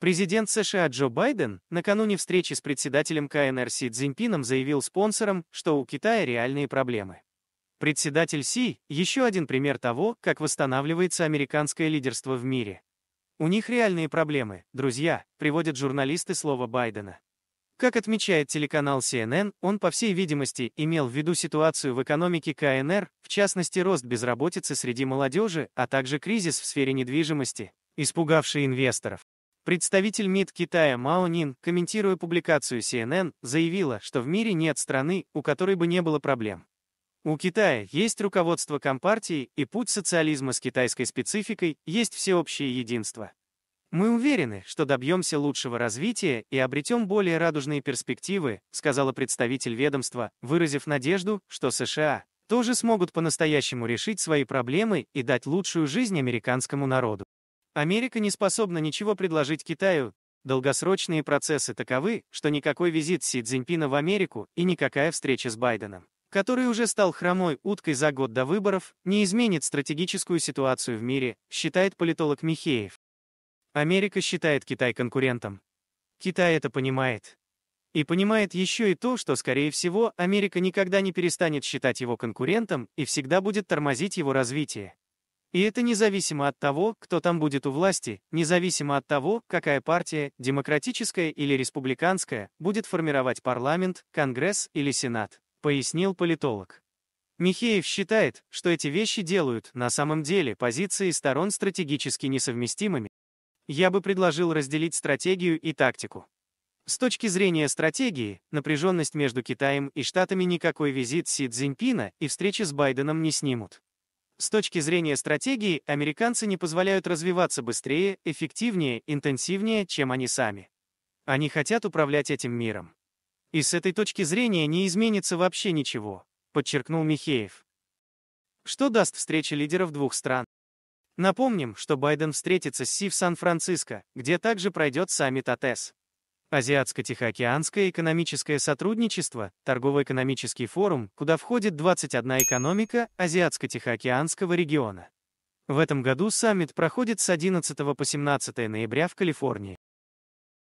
Президент США Джо Байден накануне встречи с председателем КНР Си Цзиньпином заявил спонсорам, что у Китая реальные проблемы. Председатель Си – еще один пример того, как восстанавливается американское лидерство в мире. У них реальные проблемы, друзья, приводят журналисты слова Байдена. Как отмечает телеканал CNN, он, по всей видимости, имел в виду ситуацию в экономике КНР, в частности рост безработицы среди молодежи, а также кризис в сфере недвижимости, испугавший инвесторов. Представитель МИД Китая Мао Нин, комментируя публикацию CNN, заявила, что в мире нет страны, у которой бы не было проблем. У Китая есть руководство Компартии и путь социализма с китайской спецификой, есть всеобщее единство. «Мы уверены, что добьемся лучшего развития и обретем более радужные перспективы», сказала представитель ведомства, выразив надежду, что США тоже смогут по-настоящему решить свои проблемы и дать лучшую жизнь американскому народу. Америка не способна ничего предложить Китаю, долгосрочные процессы таковы, что никакой визит Си Цзиньпина в Америку и никакая встреча с Байденом, который уже стал хромой уткой за год до выборов, не изменит стратегическую ситуацию в мире, считает политолог Михеев. Америка считает Китай конкурентом. Китай это понимает. И понимает еще и то, что, скорее всего, Америка никогда не перестанет считать его конкурентом и всегда будет тормозить его развитие. И это независимо от того, кто там будет у власти, независимо от того, какая партия, демократическая или республиканская, будет формировать парламент, Конгресс или Сенат, пояснил политолог. Михеев считает, что эти вещи делают, на самом деле, позиции сторон стратегически несовместимыми. Я бы предложил разделить стратегию и тактику. С точки зрения стратегии, напряженность между Китаем и Штатами никакой визит Си Цзиньпина и встречи с Байденом не снимут. С точки зрения стратегии, американцы не позволяют развиваться быстрее, эффективнее, интенсивнее, чем они сами. Они хотят управлять этим миром. И с этой точки зрения не изменится вообще ничего, подчеркнул Михеев. Что даст встреча лидеров двух стран? Напомним, что Байден встретится с Си в Сан-Франциско, где также пройдет саммит АТЭС. Азиатско-Тихоокеанское экономическое сотрудничество, торгово-экономический форум, куда входит 21 экономика Азиатско-Тихоокеанского региона. В этом году саммит проходит с 11 по 17 ноября в Калифорнии.